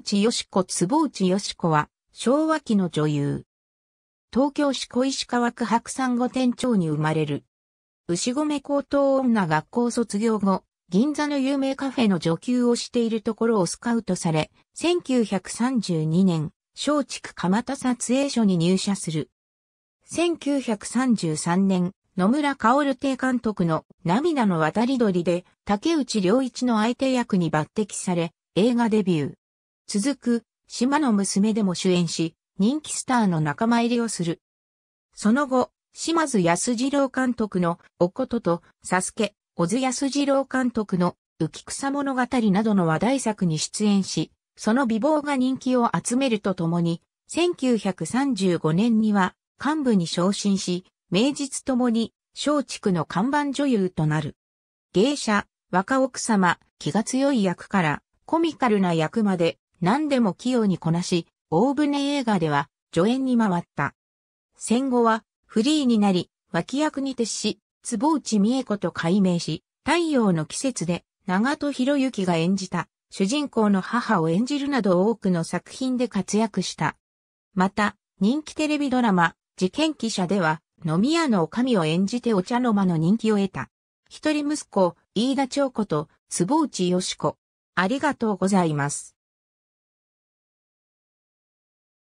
内よし子坪内よし子は昭和期の女優。東京市小石川区白山御殿町に生まれる。牛込高等女学校卒業後、銀座の有名カフェの女給をしているところをスカウトされ、1932年、松竹蒲田撮影所に入社する。1933年、野村薫帝監督の涙の渡り鳥で、竹内良一の相手役に抜擢され、映画デビュー。続く、島の娘でも主演し、人気スターの仲間入りをする。その後、島津安二郎監督のおことと、サスケ、小津安二郎監督の浮草物語などの話題作に出演し、その美貌が人気を集めるとともに、1935年には幹部に昇進し、名実ともに松竹の看板女優となる。芸者、若奥様、気が強い役からコミカルな役まで何でも器用にこなし、大船映画では助演に回った。戦後はフリーになり、脇役に徹し、坪内美恵子と改名し、太陽の季節で長戸博之が演じた主人公の母を演じるなど多くの作品で活躍した。また、人気テレビドラマ、事件記者では、飲み屋の女将を演じてお茶の間の人気を得た。一人息子、飯田長子と、坪内よし子。ありがとうございます。